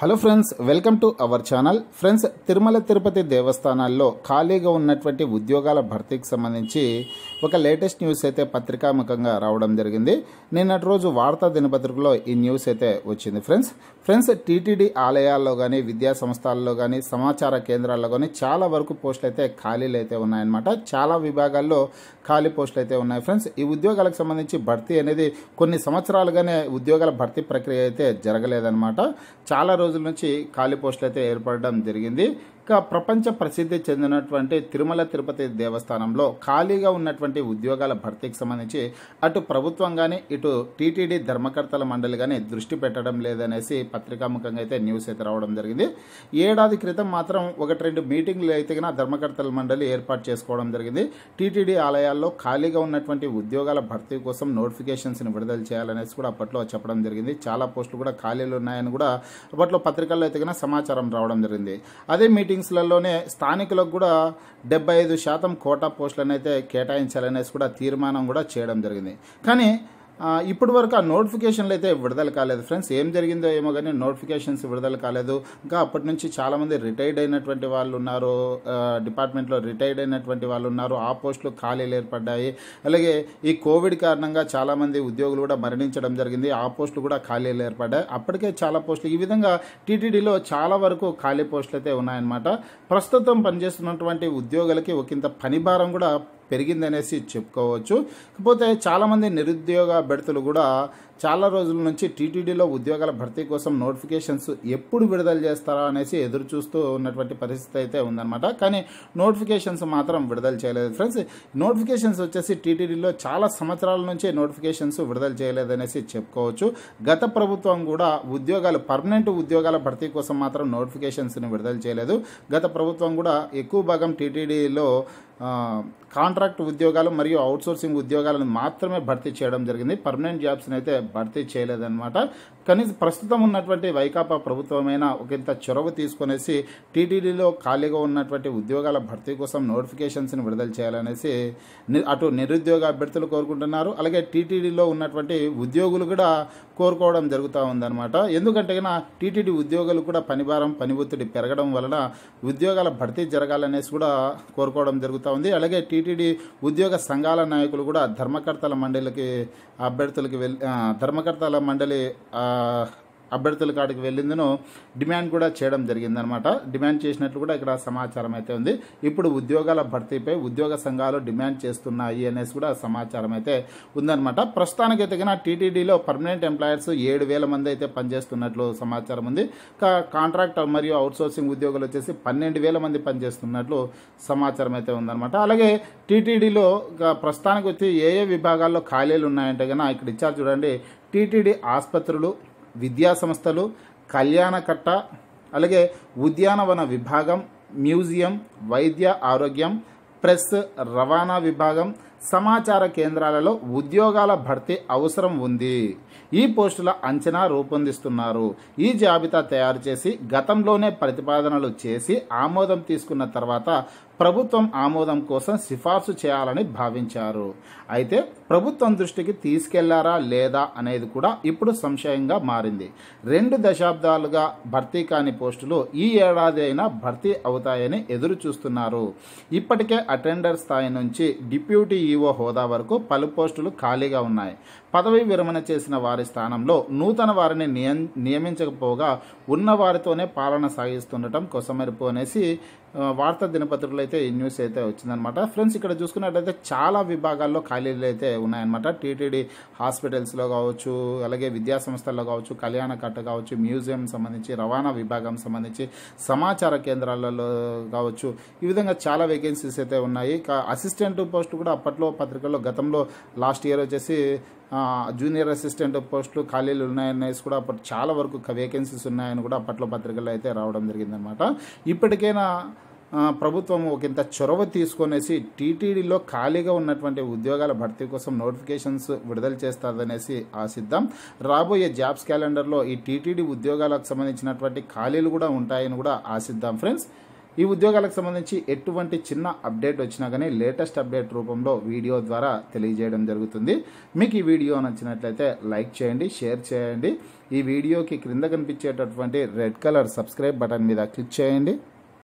hello friends welcome to our channel friends Tirumala Tirupati దేవస్థానాల్లో ఖాళీగా ఉన్నటువంటి ఉద్యోగాల భర్తీకి సంబంధించి ఒక లేటెస్ట్ న్యూస్ అయితే పత్రికాముఖంగా రావడం జరిగింది నిన్నటి రోజు వార్తా దినపత్రికలో ఈ న్యూస్ అయితే వచ్చింది ఫ్రెండ్స్ ఫ్రెండ్స్ టీటీడీ ఆలయాల్లో కానీ విద్యా సంస్థల్లో కానీ సమాచార కేంద్రాల్లో కానీ చాలా వరకు పోస్టులు అయితే ఖాళీలు అయితే ఉన్నాయన్నమాట చాలా విభాగాల్లో ఖాళీ పోస్టులు అయితే ఉన్నాయి ఫ్రెండ్స్ ఈ ఉద్యోగాలకు సంబంధించి భర్తీ అనేది కొన్ని సంవత్సరాలుగానే ఉద్యోగాల భర్తీ ప్రక్రియ అయితే జరగలేదన్నమాట చాలా రోజుల నుంచి ఖాళీ పోస్టులు అయితే ఏర్పడడం జరిగింది ఇక ప్రపంచ ప్రసిద్ధి చెందినటువంటి తిరుమల తిరుపతి దేవస్థానంలో ఖాళీగా ఉన్నటువంటి ఉద్యోగాల భర్తీకి సంబంధించి అటు ప్రభుత్వం కానీ ఇటు టీటీడీ ధర్మకర్తల మండలి కానీ దృష్టి పెట్టడం లేదనేసి పత్రికాముఖంగా అయితే న్యూస్ అయితే రావడం జరిగింది ఏడాది క్రితం మాత్రం ఒకటి రెండు మీటింగ్లు అయితే కన్నా ధర్మకర్తల మండలి ఏర్పాటు చేసుకోవడం జరిగింది టీటీడీ ఆలయాల్లో ఖాళీగా ఉన్నటువంటి ఉద్యోగాల భర్తీ కోసం నోటిఫికేషన్స్ని విడుదల చేయాలనేసి కూడా అప్పట్లో చెప్పడం జరిగింది చాలా పోస్టులు కూడా ఖాళీలు ఉన్నాయని కూడా అప్పట్లో పత్రికల్లో అయితే సమాచారం రావడం జరిగింది అదే మీటింగ్ పోస్టింగ్స్లలోనే స్థానికులకు కూడా డెబ్బై ఐదు శాతం కోటా పోస్టులను అయితే కేటాయించాలనేసి కూడా తీర్మానం కూడా చేయడం జరిగింది కానీ ఇప్పటి వరకు ఆ నోటిఫికేషన్లు అయితే విడుదల కాలేదు ఫ్రెండ్స్ ఏం జరిగిందో ఏమో కానీ నోటిఫికేషన్స్ విడుదల కాలేదు ఇంకా అప్పటి నుంచి చాలామంది రిటైర్డ్ అయినటువంటి వాళ్ళు ఉన్నారు డిపార్ట్మెంట్లో రిటైర్డ్ అయినటువంటి వాళ్ళు ఉన్నారు ఆ పోస్టులు ఖాళీలు ఏర్పడ్డాయి అలాగే ఈ కోవిడ్ కారణంగా చాలామంది ఉద్యోగులు కూడా మరణించడం జరిగింది ఆ పోస్టులు కూడా ఖాళీలు ఏర్పడ్డాయి అప్పటికే చాలా పోస్టులు ఈ విధంగా టీటీడీలో చాలా వరకు ఖాళీ పోస్టులు అయితే ఉన్నాయన్నమాట ప్రస్తుతం పనిచేస్తున్నటువంటి ఉద్యోగులకి ఒకంత పని భారం కూడా పెరిగిందనేసి చెప్పుకోవచ్చు కాకపోతే చాలామంది నిరుద్యోగ అభ్యర్థులు కూడా చాలా రోజుల నుంచి టీటీడీలో ఉద్యోగాల భర్తీ కోసం నోటిఫికేషన్స్ ఎప్పుడు విడుదల చేస్తారా అనేసి ఎదురు చూస్తూ ఉన్నటువంటి పరిస్థితి అయితే ఉందన్నమాట కానీ నోటిఫికేషన్స్ మాత్రం విడుదల చేయలేదు ఫ్రెండ్స్ నోటిఫికేషన్స్ వచ్చేసి టీటీడీలో చాలా సంవత్సరాల నుంచి నోటిఫికేషన్స్ విడుదల చేయలేదనేసి చెప్పుకోవచ్చు గత ప్రభుత్వం కూడా ఉద్యోగాలు పర్మనెంట్ ఉద్యోగాల భర్తీ కోసం మాత్రం నోటిఫికేషన్స్ని విడుదల చేయలేదు గత ప్రభుత్వం కూడా ఎక్కువ భాగం టీటీడీలో కాంట్రాక్ట్ ఉద్యోగాలు మరియు అవుట్సోర్సింగ్ ఉద్యోగాలను మాత్రమే భర్తీ చేయడం జరిగింది పర్మనెంట్ జాబ్స్ని అయితే భర్తీ చేయలేదన్నమాట కానీ ప్రస్తుతం ఉన్నటువంటి వైకాపా ప్రభుత్వమైన ఇంత చొరవ తీసుకునేసి టీటీడీలో ఖాళీగా ఉన్నటువంటి ఉద్యోగాల భర్తీ కోసం నోటిఫికేషన్స్ని విడుదల చేయాలనేసి అటు నిరుద్యోగ అభ్యర్థులు కోరుకుంటున్నారు అలాగే టీటీడీలో ఉన్నటువంటి ఉద్యోగులు కూడా కోరుకోవడం జరుగుతూ ఉందన్నమాట ఎందుకంటే టీటీడీ ఉద్యోగులు కూడా పనిభారం పని ఒత్తిడి పెరగడం వలన ఉద్యోగాల భర్తీ జరగాలనేసి కూడా కోరుకోవడం జరుగుతూ ఉంది అలాగే టీటీడీ ఉద్యోగ సంఘాల నాయకులు కూడా ధర్మకర్తల మండలికి అభ్యర్థులకి ధర్మకర్తల మండలి అభ్యర్థుల కాడికి వెళ్ళిందనో డిమాండ్ కూడా చేయడం జరిగిందనమాట డిమాండ్ చేసినట్లు కూడా ఇక్కడ సమాచారం అయితే ఉంది ఇప్పుడు ఉద్యోగాల భర్తీపై ఉద్యోగ సంఘాలు డిమాండ్ చేస్తున్నాయి అనేసి కూడా సమాచారం అయితే ఉందనమాట ప్రస్తుతానికి ఎదిగిన టీటీడీలో పర్మనెంట్ ఎంప్లాయర్స్ ఏడు వేల మంది అయితే పనిచేస్తున్నట్లు సమాచారం ఉంది కాంట్రాక్ట్ మరియు అవుట్సోర్సింగ్ ఉద్యోగులు వచ్చేసి పన్నెండు వేల మంది పనిచేస్తున్నట్లు సమాచారం అయితే ఉందనమాట అలాగే టీటీడీలో ప్రస్తుతానికి వచ్చి ఏ ఏ విభాగాల్లో ఖాళీలు ఉన్నాయంటే కన్నా ఇక్కడ ఇచ్చారు చూడండి టీటీడీ ఆసుపత్రులు విద్యా సంస్థలు కళ్యాణకట్ట అలాగే ఉద్యానవన విభాగం మ్యూజియం వైద్య ఆరోగ్యం ప్రెస్ రవాణా విభాగం సమాచార కేంద్రాలలో ఉద్యోగాల భర్తీ అవసరం ఉంది ఈ పోస్టుల అంచనా రూపొందిస్తున్నారు ఈ జాబితా తయారు చేసి గతంలోనే ప్రతిపాదనలు చేసి ఆమోదం తీసుకున్న తర్వాత ప్రభుత్వం ఆమోదం కోసం సిఫార్సు చేయాలని భావించారు అయితే ప్రభుత్వం దృష్టికి తీసుకెళ్లారా లేదా అనేది కూడా ఇప్పుడు సంశయంగా మారింది రెండు దశాబ్దాలుగా భర్తీ కాని పోస్టులు ఈ ఏడాది అయినా భర్తీ అవుతాయని ఎదురు చూస్తున్నారు ఇప్పటికే అటెండర్ స్థాయి నుంచి డిప్యూటీ ఈఓ హోదా వరకు పలు పోస్టులు ఖాళీగా ఉన్నాయి పదవి విరమణ చేసిన వారి స్థానంలో నూతన వారిని నియమించకపోగా ఉన్న వారితోనే పాలన సాగిస్తుండటం కొసమెరుపు అనేసి వార్తా దినపత్రికలు అయితే ఈ న్యూస్ అయితే వచ్చిందనమాట ఫ్రెండ్స్ ఇక్కడ చూసుకున్నట్లయితే చాలా విభాగాల్లో ఖాళీలు అయితే ఉన్నాయన్నమాట టీటీడీ హాస్పిటల్స్లో కావచ్చు అలాగే విద్యా సంస్థల్లో కావచ్చు కళ్యాణ కట్ట కావచ్చు మ్యూజియం సంబంధించి రవాణా విభాగం సంబంధించి సమాచార కేంద్రాలలో కావచ్చు ఈ విధంగా చాలా వేకెన్సీస్ అయితే ఉన్నాయి అసిస్టెంట్ పోస్ట్ కూడా అప్పట్లో పత్రికల్లో గతంలో లాస్ట్ ఇయర్ వచ్చేసి జూనియర్ అసిస్టెంట్ పోస్టులు ఖాళీలు ఉన్నాయనేసి కూడా అప్పటి చాలా వరకు వేకెన్సీస్ ఉన్నాయని కూడా అప్పట్లో పత్రికల్లో అయితే రావడం జరిగిందనమాట ఇప్పటికైనా ప్రభుత్వం ఇంత చొరవ తీసుకునేసి టీటీడీలో ఖాళీగా ఉన్నటువంటి ఉద్యోగాల భర్తీ కోసం నోటిఫికేషన్స్ విడుదల చేస్తారనేసి ఆశిద్దాం రాబోయే జాబ్స్ క్యాలెండర్లో ఈ టీటీడీ ఉద్యోగాలకు సంబంధించినటువంటి ఖాళీలు కూడా ఉంటాయని కూడా ఆశిద్దాం ఫ్రెండ్స్ ఈ ఉద్యోగాలకు సంబంధించి ఎటువంటి చిన్న అప్డేట్ వచ్చినా కానీ లేటెస్ట్ అప్డేట్ రూపంలో వీడియో ద్వారా తెలియజేయడం జరుగుతుంది మీకు ఈ వీడియో నచ్చినట్లయితే లైక్ చేయండి షేర్ చేయండి ఈ వీడియోకి క్రింద కనిపించేటటువంటి రెడ్ కలర్ సబ్స్క్రైబ్ బటన్ మీద క్లిక్ చేయండి